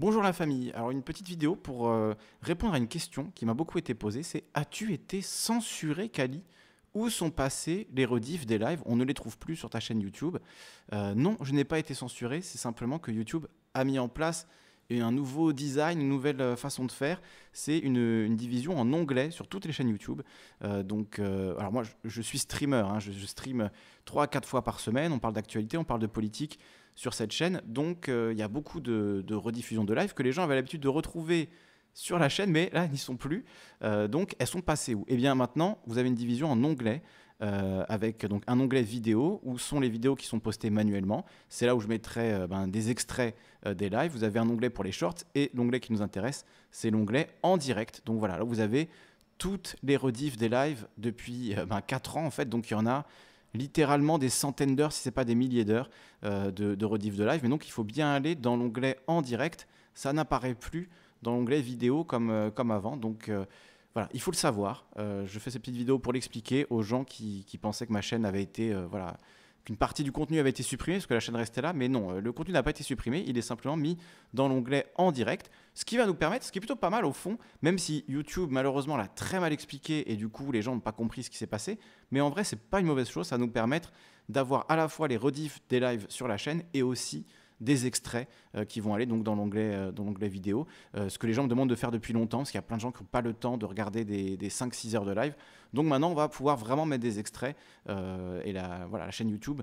Bonjour la famille, alors une petite vidéo pour euh, répondre à une question qui m'a beaucoup été posée, c'est as-tu été censuré Kali Où sont passés les rediffs des lives On ne les trouve plus sur ta chaîne YouTube. Euh, non, je n'ai pas été censuré, c'est simplement que YouTube a mis en place et un nouveau design, une nouvelle euh, façon de faire. C'est une, division en onglets sur toutes les chaînes YouTube. Euh, donc, euh, alors moi, je, suis streamer, hein. je, je, stream 3-4 fois par semaine. On parle d'actualité, on parle de politique sur cette chaîne. Donc, il y a beaucoup de, de rediffusions de live que les gens avaient l'habitude de retrouver sur la chaîne, mais là, ils n'y sont plus. donc, elles sont passées où Eh bien, maintenant, vous avez une division en onglets euh, avec donc un onglet vidéo où sont les vidéos qui sont postées manuellement. C'est là où je mettrai euh, ben, des extraits euh, des lives. Vous avez un onglet pour les shorts et l'onglet qui nous intéresse, c'est l'onglet en direct. Donc voilà, là vous avez toutes les rediff des lives depuis ben, 4 ans en fait. Donc il y en a littéralement des centaines d'heures, si ce n'est pas des milliers d'heures de, de de live. Mais donc il faut bien aller dans l'onglet en direct. Ça n'apparaît plus dans l'onglet vidéo comme, comme avant. Donc voilà, il faut le savoir. Euh, je fais cette petite vidéo pour l'expliquer aux gens qui, pensaient que ma chaîne avait été. Euh, voilà, qu'une partie du contenu avait été supprimée parce que la chaîne restait là. Mais non, euh, le contenu n'a pas été supprimé. Il est simplement mis dans l'onglet en direct. Ce qui va nous permettre, ce qui est plutôt pas mal au fond, même si YouTube malheureusement l'a très mal expliqué et du coup les gens n'ont pas compris ce qui s'est passé. Mais en vrai, c'est pas une mauvaise chose. Ça va nous permettre d'avoir à la fois les rediffs des lives sur la chaîne et aussi des extraits euh, qui vont aller donc dans l'onglet euh, dans l'onglet vidéo. Euh, ce que les gens me demandent de faire depuis longtemps, parce qu'il y a plein de gens qui n'ont pas le temps de regarder des, 5-6 heures de live. Donc maintenant, on va pouvoir vraiment mettre des extraits et la, voilà, la chaîne YouTube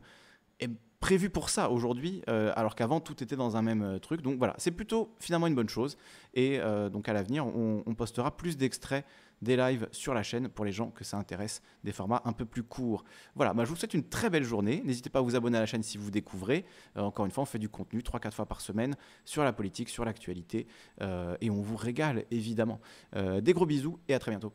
est prévu pour ça aujourd'hui, euh, alors qu'avant tout était dans un même euh, truc. Donc voilà, c'est plutôt finalement une bonne chose. Et euh, donc à l'avenir, on, postera plus d'extraits des lives sur la chaîne pour les gens que ça intéresse, des formats un peu plus courts. Voilà, bah, je vous souhaite une très belle journée. N'hésitez pas à vous abonner à la chaîne si vous découvrez. encore une fois, on fait du contenu 3-4 fois par semaine sur la politique, sur l'actualité, et on vous régale évidemment. des gros bisous et à très bientôt.